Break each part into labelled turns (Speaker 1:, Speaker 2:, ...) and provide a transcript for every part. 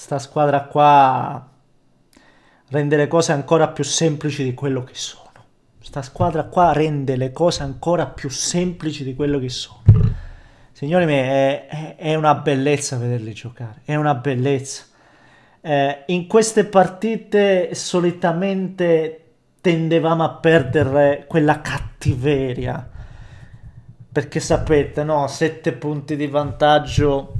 Speaker 1: sta squadra qua rende le cose ancora più semplici di quello che sono. Sta squadra qua rende le cose ancora più semplici di quello che sono. Signori miei, è, è una bellezza vederli giocare, è una bellezza. Eh, in queste partite solitamente tendevamo a perdere quella cattiveria, perché sapete, no, Sette punti di vantaggio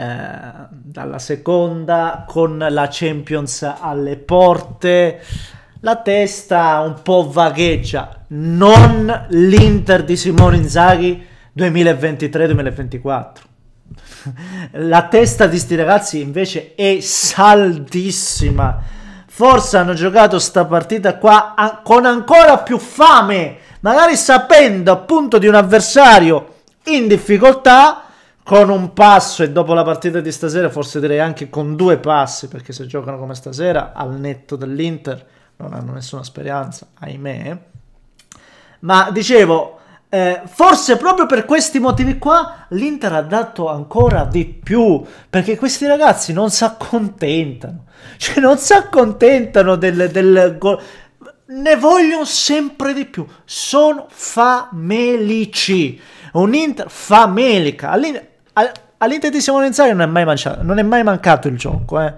Speaker 1: Ehm, dalla seconda con la Champions alle porte. La testa un po' vagheggia, non l'Inter di Simone Inzaghi 2023-2024. la testa di sti ragazzi invece è saldissima. Forse hanno giocato sta partita qua a- con ancora più fame, magari sapendo appunto di un avversario in difficoltà con un passo e dopo la partita di stasera forse direi anche con due passi perché se giocano come stasera al netto dell'Inter non hanno nessuna speranza, ahimè. Ma dicevo, eh, forse proprio per questi motivi qua l'Inter ha dato ancora di più perché questi ragazzi non si accontentano, cioè non si accontentano del, del gol. Ne vogliono sempre di più, sono famelici. Un Inter famelica. All'Inter all'Inter di Simone Inzaghi non è mai, mancato, non è mai mancato il gioco, eh.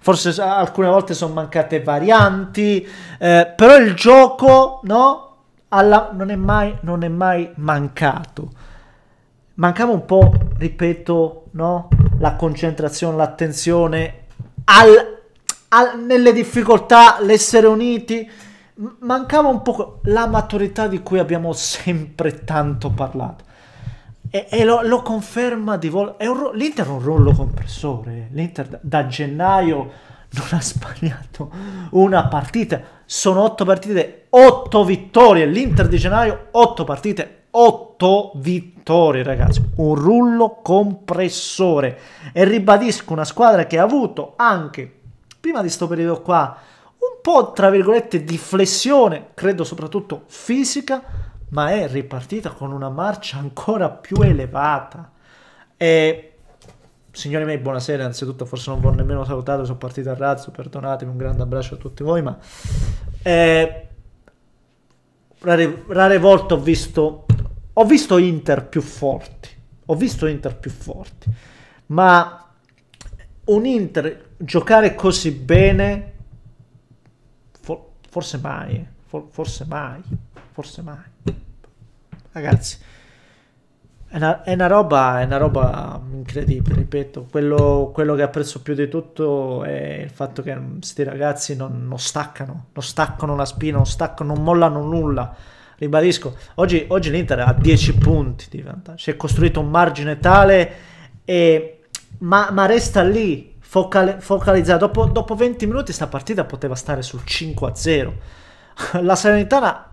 Speaker 1: forse alcune volte sono mancate varianti, eh, però il gioco no, alla, non, è mai, non è mai mancato. Mancava un po', ripeto, no? la concentrazione, l'attenzione al, al, nelle difficoltà, l'essere uniti. Mancava un po' la maturità di cui abbiamo sempre tanto parlato e, e lo, lo, conferma di volta. L'Inter è un rullo compressore. L'Inter da, da gennaio non ha sbagliato una partita. Sono otto partite, otto vittorie. L'Inter di gennaio, otto partite, otto vittorie, ragazzi. Un rullo compressore. E ribadisco, una squadra che ha avuto anche, prima di sto periodo qua, un po', tra virgolette, di flessione, credo soprattutto fisica ma è ripartita con una marcia ancora più elevata. E signori miei, buonasera. Innanzitutto, forse non vi ho nemmeno salutare. sono partito a razzo. Perdonatemi, un grande abbraccio a tutti voi. Ma eh, rare, rare volte ho visto, ho visto Inter più forti. Ho visto Inter più forti, ma un Inter giocare così bene, for, forse mai. Eh. For, forse mai, forse mai. Ragazzi, è una, è una, roba, è una roba incredibile, ripeto, quello, quello che apprezzo più di tutto è il fatto che questi ragazzi non, non staccano, non staccano la spina, non staccano, non mollano nulla ribadisco, oggi, oggi l'Inter ha 10 punti di vantaggio, si è costruito un margine tale, e, ma, ma, resta lì, focal, focalizzato. Dopo, dopo 20 minuti sta partita poteva stare sul 5-0. la Salernitana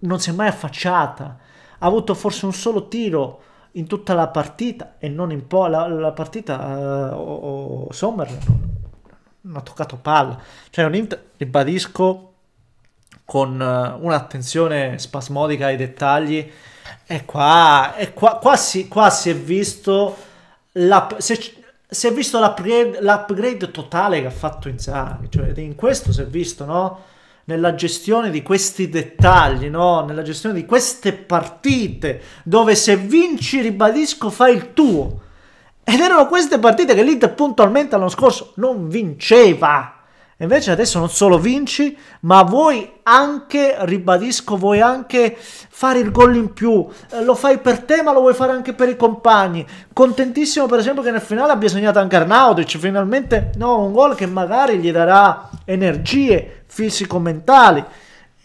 Speaker 1: non si è mai affacciata, ha avuto forse un solo tiro in tutta la partita e non in po' la, la partita uh, o, o Sommer non, ha toccato palla cioè un Inter ribadisco con uh, un'attenzione spasmodica ai dettagli e qua, e qua, qua, si, qua si è visto la, se, si è visto l'upgrade, l'upgrade totale che ha fatto Inzaghi cioè in questo si è visto no? nella gestione di questi dettagli, no? nella gestione di queste partite, dove se vinci, ribadisco, fai il tuo. Ed erano queste partite che l'Inter puntualmente l'anno scorso non vinceva. E invece adesso non solo vinci, ma vuoi anche, ribadisco, vuoi anche fare il gol in più. Eh, lo fai per te, ma lo vuoi fare anche per i compagni. Contentissimo, per esempio, che nel finale abbia segnato anche Arnaudic. Finalmente, no, un gol che magari gli darà energie fisico-mentali.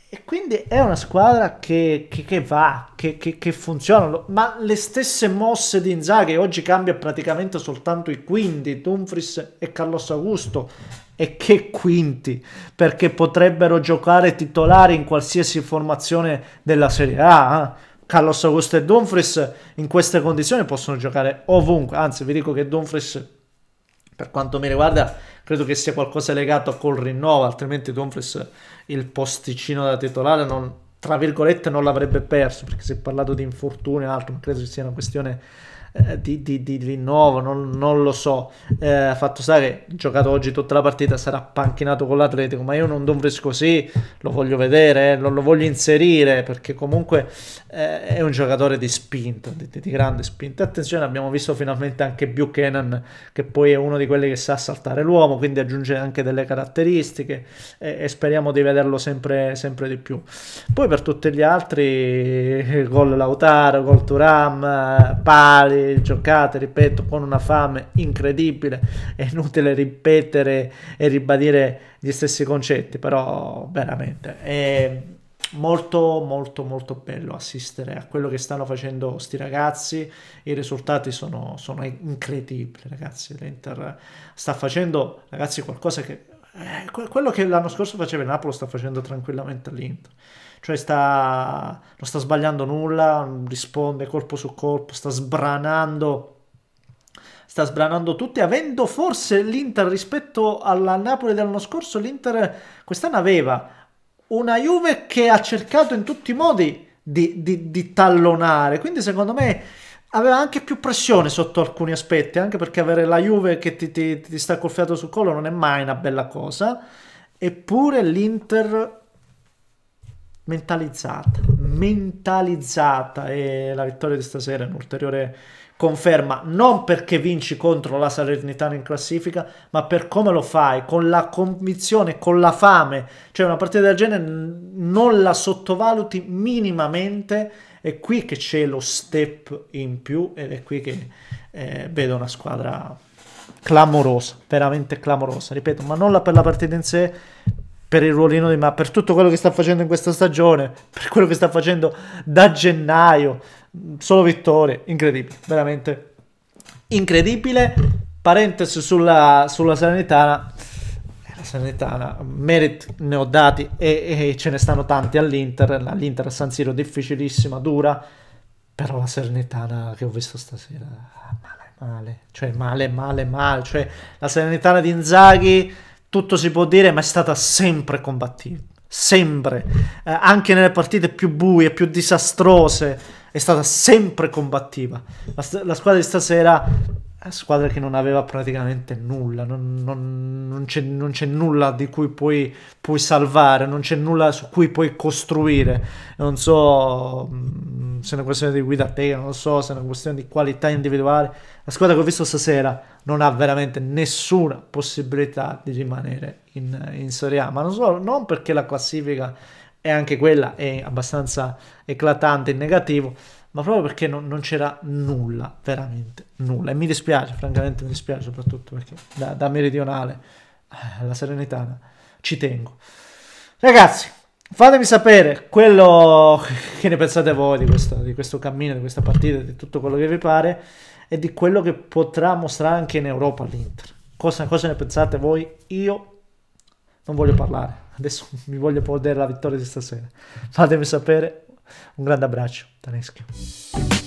Speaker 1: E quindi è una squadra che, che, che va, che, che, funziona, ma le stesse mosse di Inzaghi oggi cambia praticamente soltanto i quindi, Dumfries e Carlos Augusto, e che quinti, perché potrebbero giocare titolari in qualsiasi formazione della Serie A. Eh? Carlos Augusto e Dumfries in queste condizioni possono giocare ovunque, anzi vi dico che Dumfries per quanto mi riguarda credo che sia qualcosa legato col rinnovo, altrimenti Dumfries il posticino da titolare non, tra virgolette non l'avrebbe perso perché si è parlato di infortuni e altro, ma credo che sia una questione eh, di, di, di, rinnovo, non, non lo so. Eh, fatto sta che giocato oggi tutta la partita sarà panchinato con l'Atletico, ma io non Dumfries così, lo voglio vedere, eh, lo, lo, voglio inserire perché comunque eh, è un giocatore di spinta, di, di, grande spinta. Attenzione, abbiamo visto finalmente anche Buchanan che poi è uno di quelli che sa saltare l'uomo, quindi aggiunge anche delle caratteristiche e, e speriamo di vederlo sempre, sempre di più. Poi per tutti gli altri, eh, gol Lautaro, gol Turam, Pali, giocate, ripeto, con una fame incredibile, è inutile ripetere e ribadire gli stessi concetti, però veramente è molto molto molto bello assistere a quello che stanno facendo questi ragazzi, i risultati sono, sono incredibili ragazzi, l'Inter sta facendo ragazzi qualcosa che... Eh, quello che l'anno scorso faceva il Napoli sta facendo tranquillamente l'Inter. Cioè sta, non sta sbagliando nulla, risponde colpo su colpo, sta sbranando sta sbranando tutte, avendo forse l'Inter rispetto alla Napoli dell'anno scorso, l'Inter quest'anno aveva una Juve che ha cercato in tutti i modi di, di, di, tallonare, quindi secondo me aveva anche più pressione sotto alcuni aspetti, anche perché avere la Juve che ti, ti, ti sta col fiato sul collo non è mai una bella cosa, eppure l'Inter mentalizzata, mentalizzata e la vittoria di stasera è un'ulteriore conferma, non perché vinci contro la Salernitana in classifica, ma per come lo fai, con la convinzione, con la fame, cioè una partita del genere non la sottovaluti minimamente, è qui che c'è lo step in più ed è qui che eh, vedo una squadra clamorosa, veramente clamorosa, ripeto, ma non la per la partita in sé, per il ruolino di ma per tutto quello che sta facendo in questa stagione, per quello che sta facendo da gennaio. Solo vittorie, incredibile, veramente incredibile. Parentesi sulla, sulla Salernitana. Eh, la Salernitana, merit ne ho dati e, e ce ne stanno tanti all'Inter. L'Inter a San Siro difficilissima, dura, però la Salernitana che ho visto stasera, male, male, cioè male, male, male. Cioè la Salernitana di Inzaghi tutto si può dire, ma è stata sempre combattiva. Sempre. Eh, anche nelle partite più buie, più disastrose, è stata sempre combattiva. La, la squadra di stasera è eh, squadra che non aveva praticamente nulla, non, non, non, c'è, non c'è, nulla di cui puoi, puoi, salvare, non c'è nulla su cui puoi costruire. Non so mm, se è una questione di guida tecnica, non so se è una questione di qualità individuale. La squadra che ho visto stasera non ha veramente nessuna possibilità di rimanere in, in Serie A, ma non solo, non perché la classifica è anche quella è abbastanza eclatante in negativo, ma proprio perché non, non c'era nulla, veramente nulla. E mi dispiace, francamente mi dispiace, soprattutto perché da, da meridionale alla eh, Serenitana ci tengo. Ragazzi, Fatemi sapere quello che ne pensate voi di questo, di questo, cammino, di questa partita, di tutto quello che vi pare e di quello che potrà mostrare anche in Europa l'Inter. Cosa, cosa ne pensate voi? Io non voglio parlare, adesso mi voglio poter la vittoria di stasera. Fatemi sapere, un grande abbraccio da